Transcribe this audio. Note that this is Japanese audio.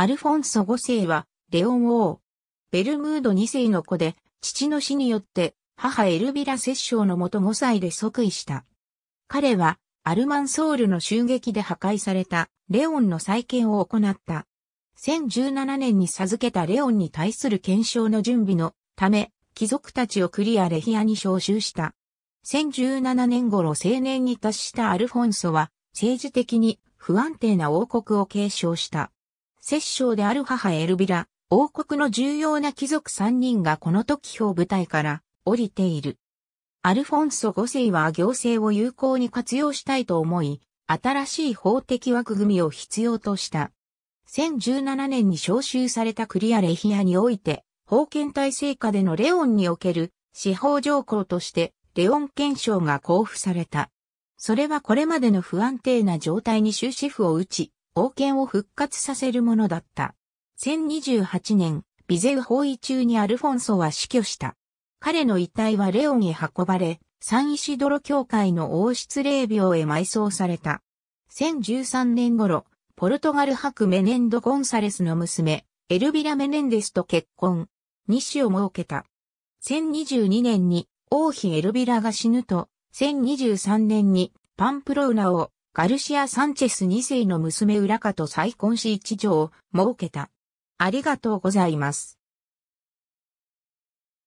アルフォンソ5世は、レオン王。ベルムード2世の子で、父の死によって、母エルビラ摂政のもと5歳で即位した。彼は、アルマンソールの襲撃で破壊された、レオンの再建を行った。1017年に授けたレオンに対する検証の準備のため、貴族たちをクリアレヒアに召集した。1017年頃青年に達したアルフォンソは、政治的に不安定な王国を継承した。摂政である母エルビラ、王国の重要な貴族3人がこの時表舞台から降りている。アルフォンソ5世は行政を有効に活用したいと思い、新しい法的枠組みを必要とした。1017年に召集されたクリアレヒアにおいて、封建体制下でのレオンにおける司法条項としてレオン憲章が交付された。それはこれまでの不安定な状態に終止符を打ち、王権を復活させるものだった。1028年、ビゼウ包囲中にアルフォンソは死去した。彼の遺体はレオンへ運ばれ、サンイシドロ教会の王室霊廟へ埋葬された。1013年頃、ポルトガル博メネンド・ゴンサレスの娘、エルビラ・メネンデスと結婚、二子を設けた。1022年に王妃エルビラが死ぬと、1023年にパンプローナをガルシア・サンチェス2世の娘ウラカと再婚し一女を設けた。ありがとうございます。